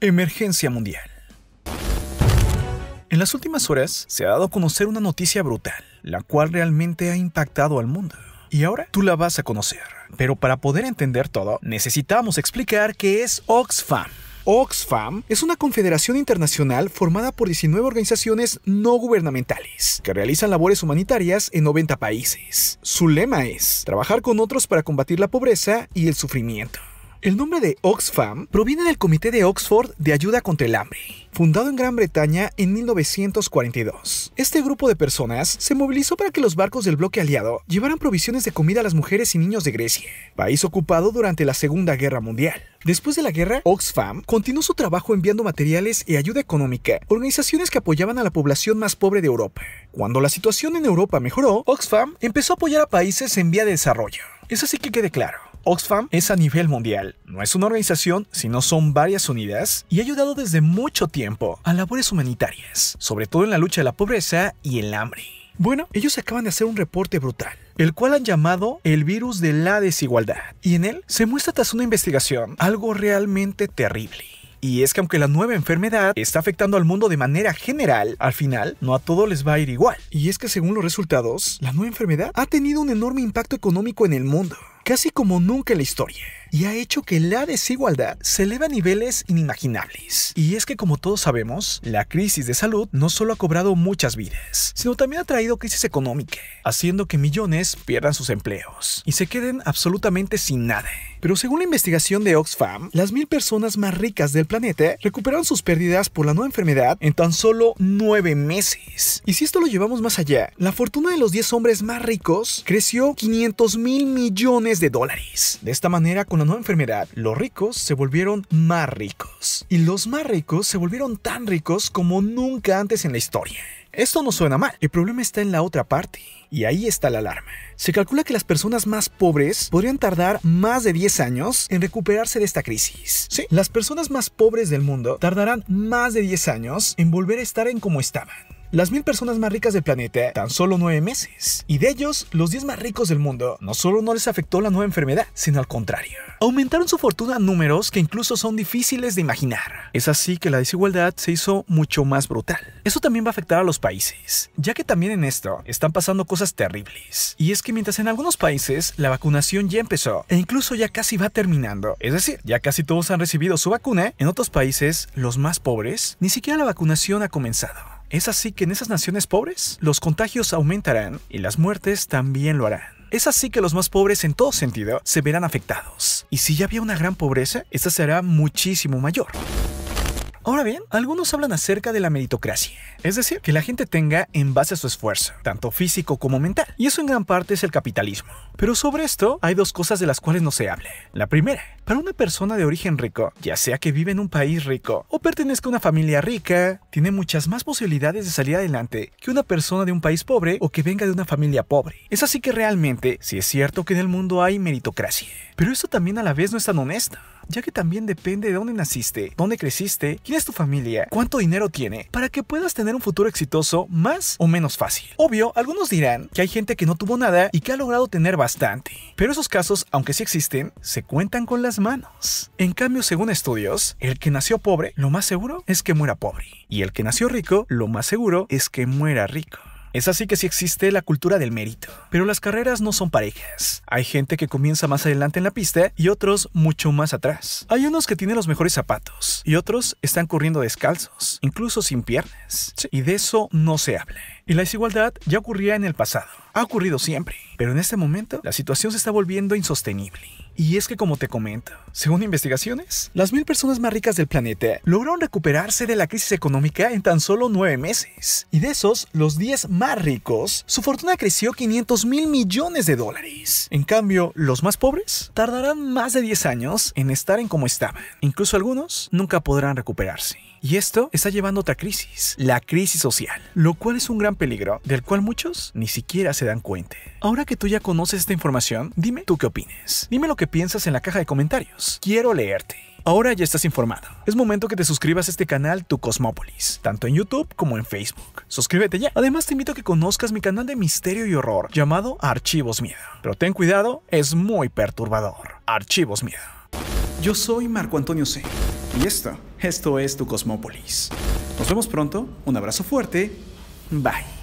Emergencia mundial. En las últimas horas se ha dado a conocer una noticia brutal, la cual realmente ha impactado al mundo. Y ahora tú la vas a conocer. Pero para poder entender todo, necesitamos explicar qué es Oxfam. Oxfam es una confederación internacional formada por 19 organizaciones no gubernamentales que realizan labores humanitarias en 90 países. Su lema es trabajar con otros para combatir la pobreza y el sufrimiento. El nombre de Oxfam proviene del Comité de Oxford de Ayuda contra el Hambre, fundado en Gran Bretaña en 1942. Este grupo de personas se movilizó para que los barcos del bloque aliado llevaran provisiones de comida a las mujeres y niños de Grecia, país ocupado durante la Segunda Guerra Mundial. Después de la guerra, Oxfam continuó su trabajo enviando materiales y ayuda económica a organizaciones que apoyaban a la población más pobre de Europa. Cuando la situación en Europa mejoró, Oxfam empezó a apoyar a países en vía de desarrollo. Es así que quede claro. Oxfam es a nivel mundial. No es una organización, sino son varias unidades y ha ayudado desde mucho tiempo a labores humanitarias, sobre todo en la lucha de la pobreza y el hambre. Bueno, ellos acaban de hacer un reporte brutal, el cual han llamado el virus de la desigualdad, y en él se muestra tras una investigación algo realmente terrible. Y es que aunque la nueva enfermedad está afectando al mundo de manera general, al final no a todo les va a ir igual. Y es que según los resultados, la nueva enfermedad ha tenido un enorme impacto económico en el mundo casi como nunca en la historia y ha hecho que la desigualdad se eleve a niveles inimaginables. Y es que como todos sabemos, la crisis de salud no solo ha cobrado muchas vidas, sino también ha traído crisis económica, haciendo que millones pierdan sus empleos y se queden absolutamente sin nada. Pero según la investigación de Oxfam, las mil personas más ricas del planeta recuperaron sus pérdidas por la nueva enfermedad en tan solo nueve meses. Y si esto lo llevamos más allá, la fortuna de los 10 hombres más ricos creció 500 mil millones de dólares. De esta manera, con la nueva enfermedad, los ricos se volvieron más ricos. Y los más ricos se volvieron tan ricos como nunca antes en la historia. Esto no suena mal. El problema está en la otra parte. Y ahí está la alarma. Se calcula que las personas más pobres podrían tardar más de 10 años en recuperarse de esta crisis. Sí, las personas más pobres del mundo tardarán más de 10 años en volver a estar en como estaban las mil personas más ricas del planeta tan solo nueve meses. Y de ellos, los 10 más ricos del mundo no solo no les afectó la nueva enfermedad, sino al contrario. Aumentaron su fortuna a números que incluso son difíciles de imaginar. Es así que la desigualdad se hizo mucho más brutal. Eso también va a afectar a los países, ya que también en esto están pasando cosas terribles. Y es que mientras en algunos países la vacunación ya empezó e incluso ya casi va terminando, es decir, ya casi todos han recibido su vacuna, en otros países, los más pobres, ni siquiera la vacunación ha comenzado. Es así que en esas naciones pobres, los contagios aumentarán y las muertes también lo harán. Es así que los más pobres en todo sentido se verán afectados. Y si ya había una gran pobreza, esta será muchísimo mayor. Ahora bien, algunos hablan acerca de la meritocracia, es decir, que la gente tenga en base a su esfuerzo, tanto físico como mental, y eso en gran parte es el capitalismo. Pero sobre esto hay dos cosas de las cuales no se hable. La primera, para una persona de origen rico, ya sea que vive en un país rico o pertenezca a una familia rica, tiene muchas más posibilidades de salir adelante que una persona de un país pobre o que venga de una familia pobre. Es así que realmente, si es cierto que en el mundo hay meritocracia, pero eso también a la vez no es tan honesto ya que también depende de dónde naciste, dónde creciste, quién es tu familia, cuánto dinero tiene, para que puedas tener un futuro exitoso más o menos fácil. Obvio, algunos dirán que hay gente que no tuvo nada y que ha logrado tener bastante, pero esos casos, aunque sí existen, se cuentan con las manos. En cambio, según estudios, el que nació pobre, lo más seguro es que muera pobre, y el que nació rico, lo más seguro es que muera rico. Es así que sí existe la cultura del mérito. Pero las carreras no son parejas. Hay gente que comienza más adelante en la pista y otros mucho más atrás. Hay unos que tienen los mejores zapatos y otros están corriendo descalzos, incluso sin piernas. Y de eso no se habla. Y la desigualdad ya ocurría en el pasado. Ha ocurrido siempre. Pero en este momento la situación se está volviendo insostenible. Y es que como te comento, según investigaciones, las mil personas más ricas del planeta lograron recuperarse de la crisis económica en tan solo nueve meses. Y de esos, los 10 más ricos, su fortuna creció 500 mil millones de dólares. En cambio, los más pobres tardarán más de 10 años en estar en como estaban. Incluso algunos nunca podrán recuperarse. Y esto está llevando a otra crisis, la crisis social, lo cual es un gran peligro del cual muchos ni siquiera se dan cuenta. Ahora que tú ya conoces esta información, dime tú qué opinas. Dime lo que piensas en la caja de comentarios. Quiero leerte. Ahora ya estás informado. Es momento que te suscribas a este canal Tu Cosmópolis, tanto en YouTube como en Facebook. Suscríbete ya. Además te invito a que conozcas mi canal de misterio y horror llamado Archivos Miedo. Pero ten cuidado, es muy perturbador. Archivos Miedo. Yo soy Marco Antonio C. Y esto, esto es Tu Cosmópolis. Nos vemos pronto, un abrazo fuerte, bye.